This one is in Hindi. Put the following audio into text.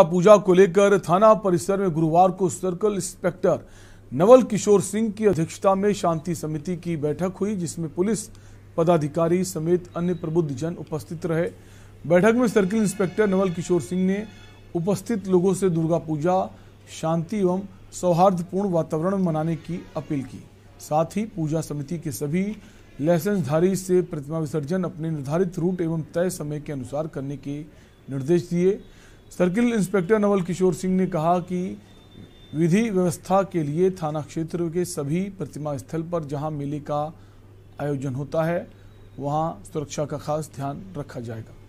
पूजा को लेकर थाना परिसर में गुरुवार को सर्कल इंस्पेक्टर नवल किशोर सिंह की अध्यक्षता में शांति समिति की बैठक हुई जिसमें पुलिस पदाधिकारी समेत अन्य प्रबुद्ध जन उपस्थित रहे बैठक में सर्कल इंस्पेक्टर नवल किशोर सिंह ने उपस्थित लोगों से दुर्गा पूजा शांति एवं सौहार्दपूर्ण वातावरण मनाने की अपील की साथ ही पूजा समिति के सभी लाइसेंसधारी से प्रतिमा विसर्जन अपने निर्धारित रूट एवं तय समय के अनुसार करने के निर्देश दिए सर्किल इंस्पेक्टर नवल किशोर सिंह ने कहा कि विधि व्यवस्था के लिए थाना क्षेत्र के सभी प्रतिमा स्थल पर जहां मेले का आयोजन होता है वहां सुरक्षा का खास ध्यान रखा जाएगा